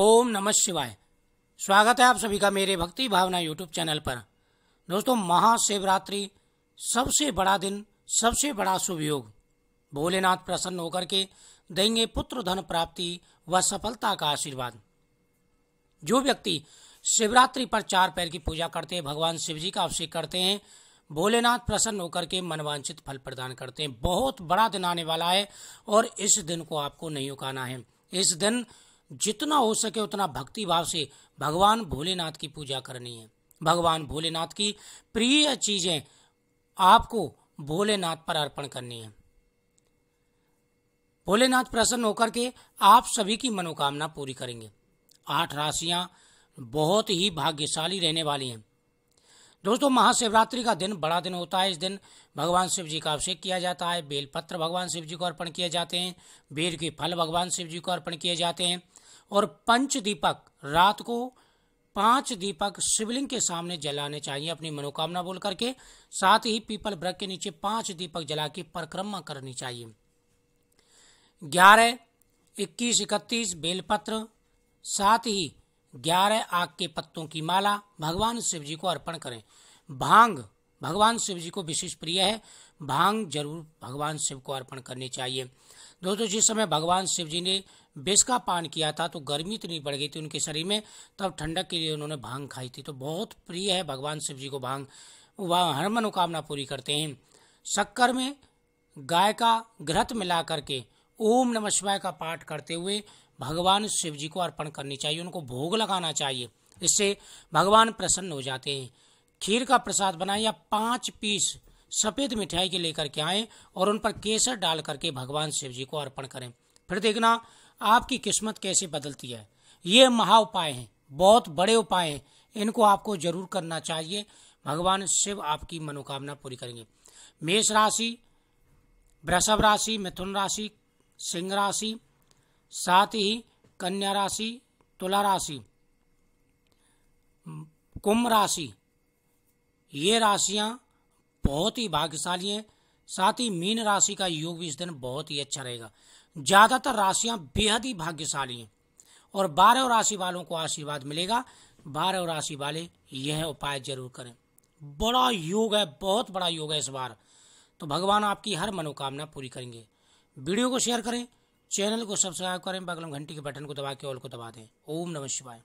ओम नमः शिवाय स्वागत है आप सभी का मेरे भक्ति भावना यूट्यूब चैनल पर दोस्तों महाशिवरात्रि सबसे बड़ा दिन सबसे बड़ा शुभ योग भोलेनाथ प्रसन्न होकर के देंगे पुत्र धन प्राप्ति व सफलता का आशीर्वाद जो व्यक्ति शिवरात्रि पर चार पैर की पूजा करते हैं भगवान शिव जी का अभिषेक करते हैं भोलेनाथ प्रसन्न होकर के मनवांचित फल प्रदान करते हैं बहुत बड़ा दिन आने वाला है और इस दिन को आपको नहीं उकाना है इस दिन जितना हो सके उतना भक्ति भाव से भगवान भोलेनाथ की पूजा करनी है भगवान भोलेनाथ की प्रिय चीजें आपको भोलेनाथ पर अर्पण करनी है भोलेनाथ प्रसन्न होकर के आप सभी की मनोकामना पूरी करेंगे आठ राशियां बहुत ही भाग्यशाली रहने वाली हैं दोस्तों महाशिवरात्रि का दिन बड़ा दिन होता है इस दिन भगवान शिव जी का अभिषेक किया जाता है बेलपत्र भगवान शिव जी को अर्पण किए जाते हैं बेर के फल भगवान शिव जी को अर्पण किए जाते हैं और पंच दीपक रात को पांच दीपक शिवलिंग के सामने जलाने चाहिए अपनी मनोकामना बोल करके साथ ही पीपल ब्रक के नीचे पांच दीपक जला के परिक्रमा करनी चाहिए ग्यारह इक्कीस इकतीस बेलपत्र साथ ही ग्यारह आग के पत्तों की माला भगवान शिव जी को अर्पण करें भांग भगवान शिव जी को विशेष प्रिय है भांग जरूर भगवान शिव को अर्पण करनी चाहिए दोस्तों जिस समय भगवान शिव जी ने बेस का पान किया था तो गर्मी इतनी बढ़ गई थी उनके शरीर में तब ठंडक के लिए उन्होंने भांग खाई थी तो बहुत प्रिय है भगवान शिव जी को भांग वह हर मनोकामना पूरी करते हैं शक्कर में गाय का ग्रहत मिला करके ओम नम शिवाय का पाठ करते हुए भगवान शिव जी को अर्पण करनी चाहिए उनको भोग लगाना चाहिए इससे भगवान प्रसन्न हो जाते हैं खीर का प्रसाद बनाए या पाँच पीस सफेद मिठाई के लेकर के आए और उन पर केसर डाल करके भगवान शिव जी को अर्पण करें फिर देखना आपकी किस्मत कैसे बदलती है ये महा उपाय है बहुत बड़े उपाय हैं इनको आपको जरूर करना चाहिए भगवान शिव आपकी मनोकामना पूरी करेंगे मेष राशि वृषभ राशि मिथुन राशि सिंह राशि साथ ही कन्या राशि तुला राशि कुंभ राशि ये राशियां बहुत ही भाग्यशाली है साथ ही मीन राशि का योग भी इस दिन बहुत ही अच्छा रहेगा ज़्यादातर राशियां बेहद ही भाग्यशाली हैं और बारह राशि वालों को आशीर्वाद मिलेगा बारह राशि वाले यह उपाय जरूर करें बड़ा योग है बहुत बड़ा योग है इस बार तो भगवान आपकी हर मनोकामना पूरी करेंगे वीडियो को शेयर करें चैनल को सब्सक्राइब करें बगलम घंटी के बटन को दबा के ऑल को दबा दें ओम नमः शिवाय